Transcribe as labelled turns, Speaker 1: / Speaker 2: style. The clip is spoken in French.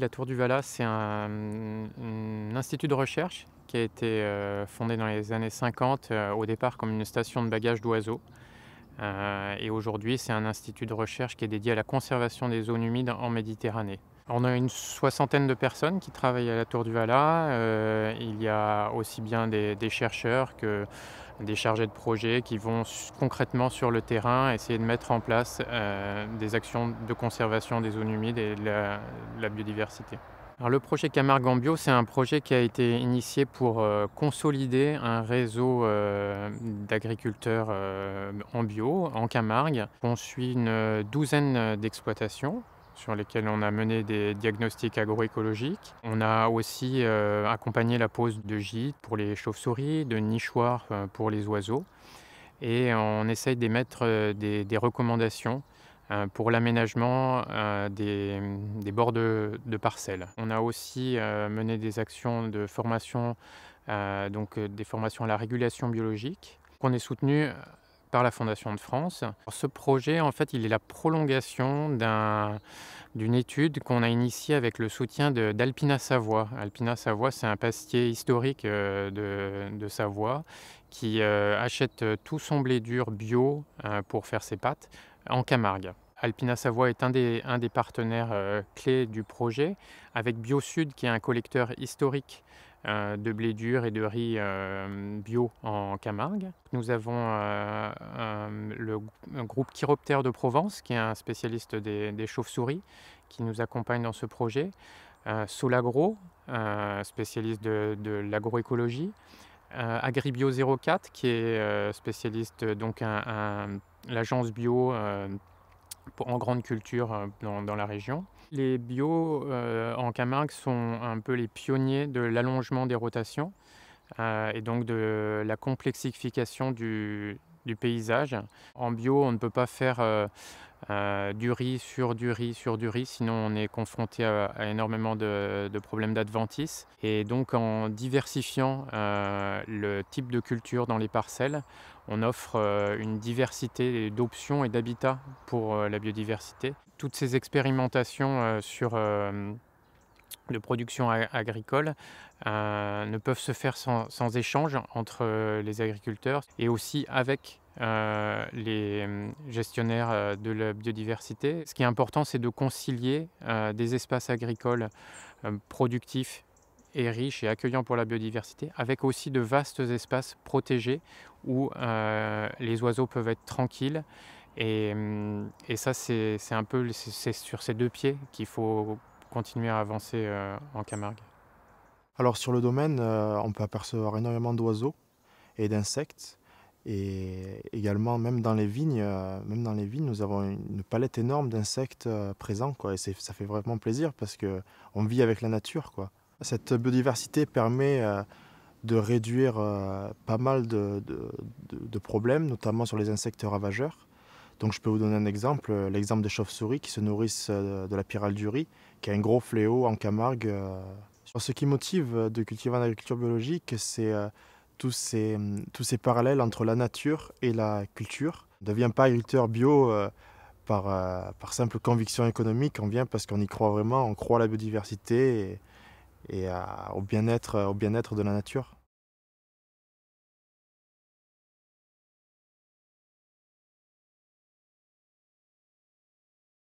Speaker 1: La Tour du Valat, c'est mm, un, institut de recherche qui a été euh, fondé dans les années 50, euh, au départ comme une station de bagages d'oiseaux. Euh, et aujourd'hui, c'est un institut de recherche qui est dédié à la conservation des zones humides en Méditerranée. On a une soixantaine de personnes qui travaillent à la Tour du Vala. Euh, il y a aussi bien des, chercheurs que des chargés de projet qui vont concrètement sur le terrain essayer de mettre en place euh, des actions de conservation des zones humides et de la, biodiversité. le projet camargue en bio, c'est un projet qui a été initié pour euh, consolider un réseau d'agriculteurs en bio en Camargue. On suit une douzaine d'exploitations sur lesquels on a mené des diagnostics agroécologiques. On a aussi euh, accompagné la pose de gîtes pour les chauves-souris, de nichoirs euh, pour les oiseaux. Et on essaye d'émettre euh, des, recommandations pour l'aménagement des, bords de, parcelles. On a aussi mené des actions de formation, donc des formations à la régulation biologique, qu'on est soutenu par la Fondation de France. ce projet, en fait, il est la prolongation d'une étude qu'on a initiée avec le soutien d'Alpina Savoie. Alpina Savoie, c'est un pastier historique euh, de, Savoie qui euh, achète euh, tout son blé dur bio pour faire ses pâtes en Camargue. Alpina Savoie est un des, partenaires clés du projet, avec BioSud qui est un collecteur historique euh, de blé dur et de riz euh, bio en Camargue. Nous avons euh, le groupe Chiroptère de Provence, qui est un spécialiste des, chauves-souris, qui nous accompagne dans ce projet. Solagro, spécialiste de, l'agroécologie. Agribio 04, qui est spécialiste, donc l'agence bio en grande culture euh, dans, la région. Les bio euh, en Camargue sont un peu les pionniers de l'allongement des rotations euh, et donc de la complexification du, paysage. En bio, on ne peut pas faire euh, du riz sur du riz sur du riz, sinon on est confronté à, énormément de, problèmes d'adventice. Et donc en diversifiant euh, le type de culture dans les parcelles, on offre euh, une diversité d'options et d'habitats pour la biodiversité. Toutes ces expérimentations sur de production agricole ne peuvent se faire sans, sans, échange entre les agriculteurs et aussi avec euh, les euh, gestionnaires euh, de la biodiversité. Ce qui est important, c'est de concilier des espaces agricoles productifs et riches et accueillants pour la biodiversité avec aussi de vastes espaces protégés où les oiseaux peuvent être tranquilles. Et, et ça, c'est un peu c'est sur ces deux pieds qu'il faut continuer à avancer en Camargue.
Speaker 2: Alors sur le domaine, on peut apercevoir énormément d'oiseaux et d'insectes. Et également, même dans les vignes, euh, même dans les vignes nous avons une palette énorme d'insectes euh, présents. Et ça fait vraiment plaisir parce qu'on vit avec la nature. Quoi. Cette biodiversité permet euh, de réduire pas mal de, problèmes, notamment sur les insectes ravageurs. Donc je peux vous donner un exemple, l'exemple des chauves-souris qui se nourrissent de la pyrale du riz, qui est un gros fléau en Camargue. Ce qui motive de cultiver en agriculture biologique, c'est tous ces, parallèles entre la nature et la culture. On ne devient pas agriculteur bio euh, euh, par, simple conviction économique, on vient parce qu'on y croit vraiment, on croit à la biodiversité et, bien-être, au bien-être de la nature.